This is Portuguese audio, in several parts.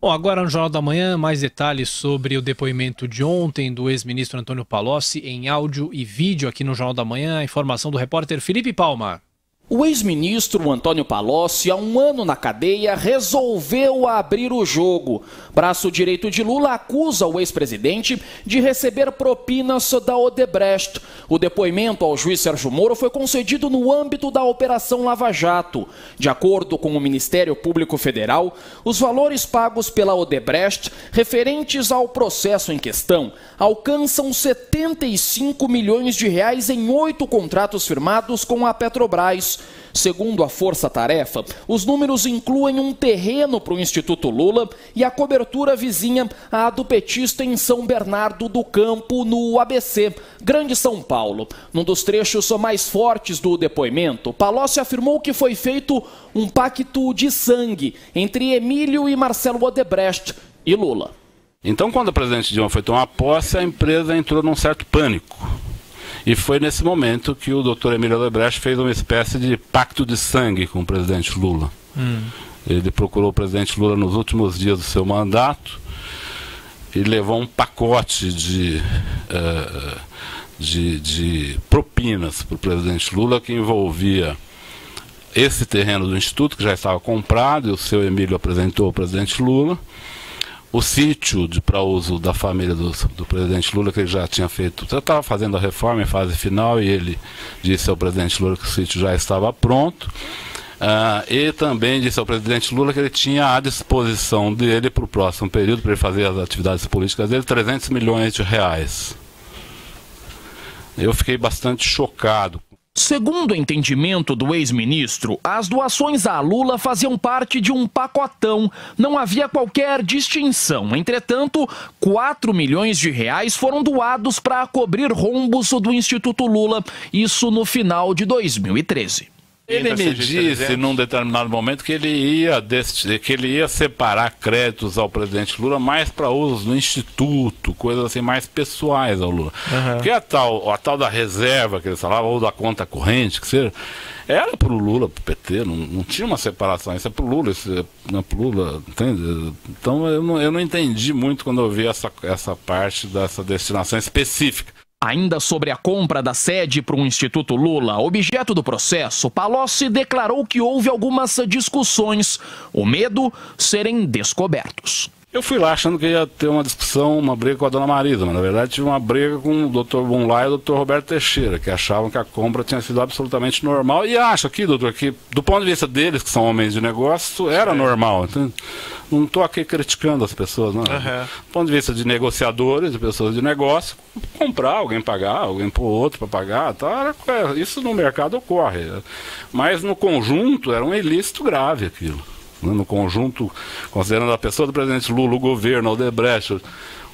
Bom, agora no Jornal da Manhã, mais detalhes sobre o depoimento de ontem do ex-ministro Antônio Palocci em áudio e vídeo aqui no Jornal da Manhã. Informação do repórter Felipe Palma. O ex-ministro Antônio Palocci, há um ano na cadeia, resolveu abrir o jogo. Braço direito de Lula acusa o ex-presidente de receber propinas da Odebrecht. O depoimento ao juiz Sérgio Moro foi concedido no âmbito da Operação Lava Jato. De acordo com o Ministério Público Federal, os valores pagos pela Odebrecht referentes ao processo em questão alcançam 75 milhões de reais em oito contratos firmados com a Petrobras. Segundo a Força Tarefa, os números incluem um terreno para o Instituto Lula e a cobertura vizinha à do petista em São Bernardo do Campo, no ABC, Grande São Paulo. Num dos trechos mais fortes do depoimento, Palocci afirmou que foi feito um pacto de sangue entre Emílio e Marcelo Odebrecht e Lula. Então, quando o presidente Dilma foi tomar posse, a empresa entrou num certo pânico e foi nesse momento que o doutor Emílio Lebrecht fez uma espécie de pacto de sangue com o presidente Lula. Hum. Ele procurou o presidente Lula nos últimos dias do seu mandato e levou um pacote de, uh, de, de propinas para o presidente Lula que envolvia esse terreno do Instituto, que já estava comprado, e o seu Emílio apresentou ao presidente Lula o sítio para uso da família do, do, presidente Lula, que ele já tinha feito, já estava fazendo a reforma em fase final, e ele disse ao presidente Lula que o sítio já estava pronto. Uh, e também disse ao presidente Lula que ele tinha à disposição dele para o próximo período, para ele fazer as atividades políticas dele, 300 milhões de reais. Eu fiquei bastante chocado Segundo o entendimento do ex-ministro, as doações a Lula faziam parte de um pacotão, não havia qualquer distinção. Entretanto, 4 milhões de reais foram doados para cobrir rombos do Instituto Lula, isso no final de 2013. Ele me disse num determinado momento que ele ia que ele ia separar créditos ao presidente Lula mais para usos no instituto, coisas assim mais pessoais ao Lula. Uhum. Porque a tal, a tal da reserva que ele falava ou da conta corrente, que seja, era pro Lula, pro PT, não, não tinha uma separação, isso é pro Lula, isso é, é pro Lula, entende? Então eu não, eu não entendi muito quando eu vi essa, essa parte dessa destinação específica. Ainda sobre a compra da sede para o Instituto Lula, objeto do processo, Palocci declarou que houve algumas discussões, o medo serem descobertos. Eu fui lá achando que ia ter uma discussão, uma briga com a dona Marisa, mas na verdade tive uma briga com o Dr. Bunlai e o Dr. Roberto Teixeira, que achavam que a compra tinha sido absolutamente normal. E acho aqui, doutor, que do ponto de vista deles, que são homens de negócio, era Sim. normal. Então, Não estou aqui criticando as pessoas, não. Uhum. Do ponto de vista de negociadores, de pessoas de negócio, comprar, alguém pagar, alguém pôr outro para pagar, tá, isso no mercado ocorre. Mas no conjunto era um ilícito grave aquilo né, no conjunto, considerando a pessoa do presidente Lula, o governo, o Debrecht,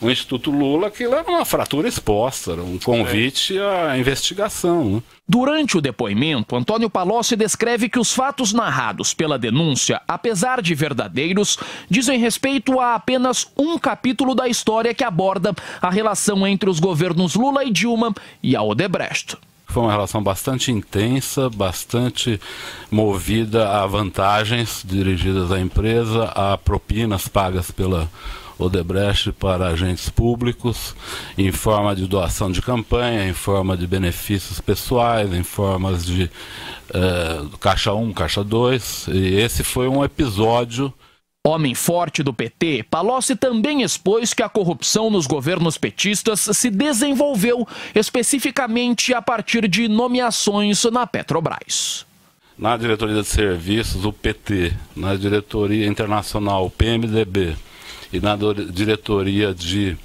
o Instituto Lula, aquilo era uma fratura exposta, era um convite à investigação. Né? Durante o depoimento, Antônio Palocci descreve que os fatos narrados pela denúncia, apesar de verdadeiros, dizem respeito a apenas um capítulo da história que aborda a relação entre os governos Lula e Dilma e a Odebrecht. Foi uma relação bastante intensa, bastante movida a vantagens dirigidas à empresa, a propinas pagas pela Odebrecht para agentes públicos, em forma de doação de campanha, em forma de benefícios pessoais, em formas de eh, caixa 1, caixa 2. E esse foi um episódio Homem forte do PT, Palocci também expôs que a corrupção nos governos petistas se desenvolveu especificamente a partir de nomeações na Petrobras. Na diretoria de serviços, o PT, na diretoria internacional, o PMDB, e na diretoria de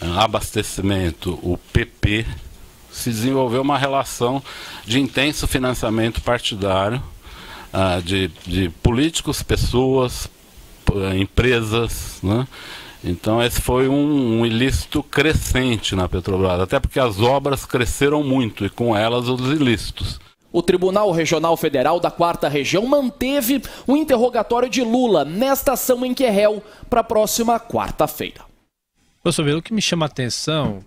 eh, abastecimento, o PP, se desenvolveu uma relação de intenso financiamento partidário ah, de, de políticos, pessoas, eh, empresas, né? Então esse foi um, um, ilícito crescente na Petrobras, até porque as obras cresceram muito e com elas os ilícitos. O Tribunal Regional Federal da Quarta Região manteve o interrogatório de Lula nesta ação em que é réu para a próxima quarta-feira. Professor, o que me chama a atenção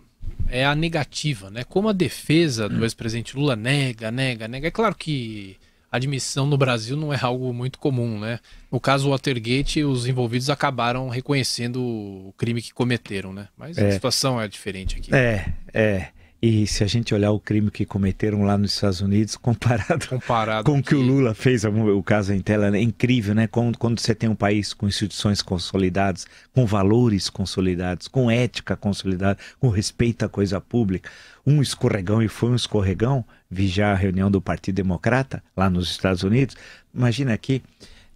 é a negativa, né? Como a defesa do ex-presidente Lula nega, nega, nega. É claro que admissão no Brasil não é algo muito comum, né? No caso Watergate, os envolvidos acabaram reconhecendo o crime que cometeram, né? Mas é. a situação é diferente aqui. É, é. E se a gente olhar o crime que cometeram lá nos Estados Unidos, comparado, comparado com o que, o Lula fez, o caso em tela, é incrível, né? Quando, quando você tem um país com instituições consolidadas, com valores consolidados, com ética consolidada, com respeito à coisa pública, um escorregão e foi um escorregão, vi já a reunião do Partido Democrata lá nos Estados Unidos, imagina aqui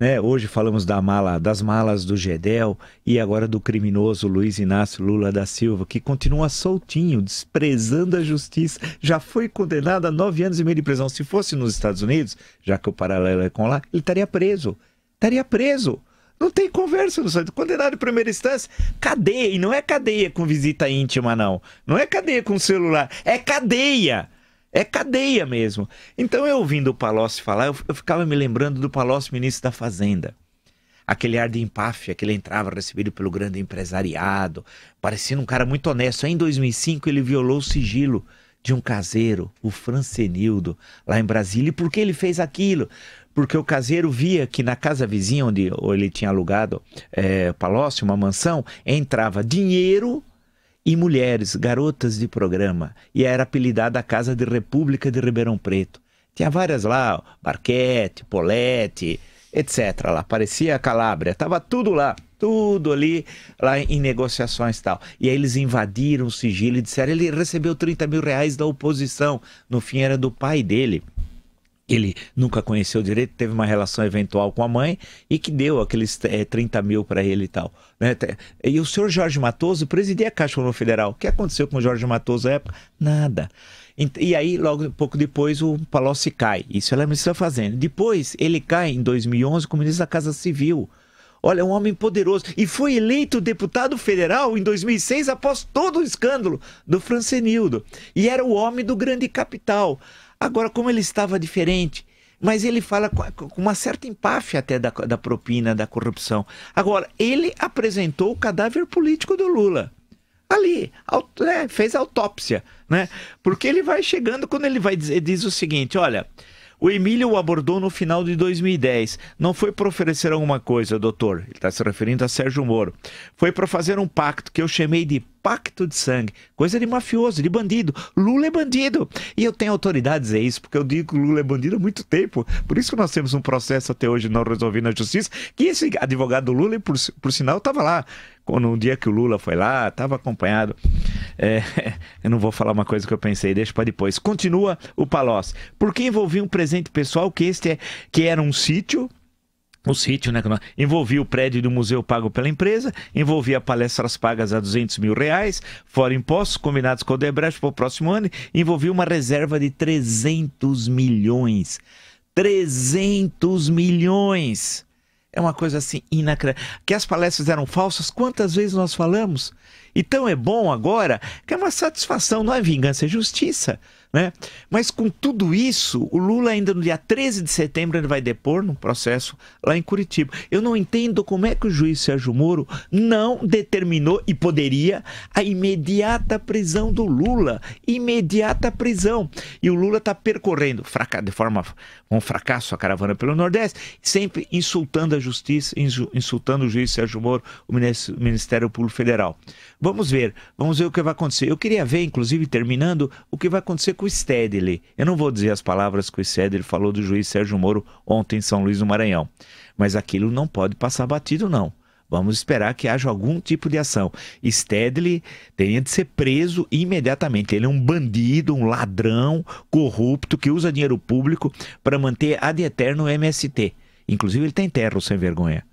né? Hoje falamos da mala, das malas do Gedel e agora do criminoso Luiz Inácio Lula da Silva, que continua soltinho, desprezando a justiça. Já foi condenado a nove anos e meio de prisão. Se fosse nos Estados Unidos, já que o paralelo é com lá, ele estaria preso. Estaria preso. Não tem conversa no santo. Condenado em primeira instância, cadeia. E não é cadeia com visita íntima, não. Não é cadeia com celular. É cadeia. É cadeia mesmo. Então eu ouvindo o Palocci falar, eu, eu ficava me lembrando do Palocci, ministro da Fazenda. Aquele ar de empáfia que ele entrava recebido pelo grande empresariado, parecendo um cara muito honesto. Aí, em 2005 ele violou o sigilo de um caseiro, o Francenildo, lá em Brasília. E por que ele fez aquilo? Porque o caseiro via que na casa vizinha, onde ele tinha alugado é, Palocci uma mansão, entrava dinheiro e mulheres, garotas de programa, e era apelidada a Casa de República de Ribeirão Preto. Tinha várias lá, Barquete, Polete, etc. Lá parecia Calábria, tava tudo lá, tudo ali, lá em negociações e tal. E aí eles invadiram o sigilo e disseram: ele recebeu 30 mil reais da oposição. No fim era do pai dele ele nunca conheceu direito, teve uma relação eventual com a mãe e que deu aqueles é, eh, 30 mil para ele e tal. Né? E o senhor Jorge Matoso presidia a Caixa Econômica Federal. O que aconteceu com o Jorge Matoso na época? Nada. E, e aí, logo pouco depois, o Palocci cai. Isso ela é fazendo. Depois, ele cai em 2011 como ministro da Casa Civil. Olha, um homem poderoso. E foi eleito deputado federal em 2006 após todo o escândalo do Francenildo. E era o homem do grande capital. Agora, como ele estava diferente, mas ele fala com uma certa empáfia até da, da propina, da corrupção. Agora, ele apresentou o cadáver político do Lula ali, né, fez autópsia, né? Porque ele vai chegando quando ele vai dizer, diz o seguinte, olha, o Emílio o abordou no final de 2010. Não foi para oferecer alguma coisa, doutor. Ele está se referindo a Sérgio Moro. Foi para fazer um pacto que eu chamei de pacto de sangue. Coisa de mafioso, de bandido. Lula é bandido. E eu tenho autoridade a dizer isso, porque eu digo que Lula é bandido há muito tempo. Por isso que nós temos um processo até hoje não resolvido na justiça, que esse advogado do Lula, por, por sinal, estava lá. No dia que o Lula foi lá, estava acompanhado. É, eu não vou falar uma coisa que eu pensei, deixa para depois. Continua o Palós. Porque envolvia um presente pessoal que este é, que era um sítio o sítio, né? Envolvia o prédio do museu pago pela empresa, envolvia palestras pagas a 200 mil reais, fora impostos combinados com o Debrecht para o próximo ano, envolvia uma reserva de 300 milhões. 300 milhões! É uma coisa assim inacreditável. Que as palestras eram falsas, quantas vezes nós falamos? Então é bom agora, que é uma satisfação, não é vingança, é justiça. Né? Mas com tudo isso, o Lula ainda no dia 13 de setembro ele vai depor num processo lá em Curitiba. Eu não entendo como é que o juiz Sérgio Moro não determinou e poderia a imediata prisão do Lula, imediata prisão. E o Lula está percorrendo de forma um fracasso a caravana pelo Nordeste, sempre insultando a justiça, insultando o juiz Sérgio Moro, o Ministério Público Federal. Vamos ver, vamos ver o que vai acontecer. Eu queria ver, inclusive, terminando, o que vai acontecer o Stedley, eu não vou dizer as palavras que o Stedley falou do juiz Sérgio Moro ontem em São Luís do Maranhão, mas aquilo não pode passar batido, não. Vamos esperar que haja algum tipo de ação. Stedley tem de ser preso imediatamente. Ele é um bandido, um ladrão corrupto que usa dinheiro público para manter de eterno o MST. Inclusive, ele tem tá terra sem vergonha.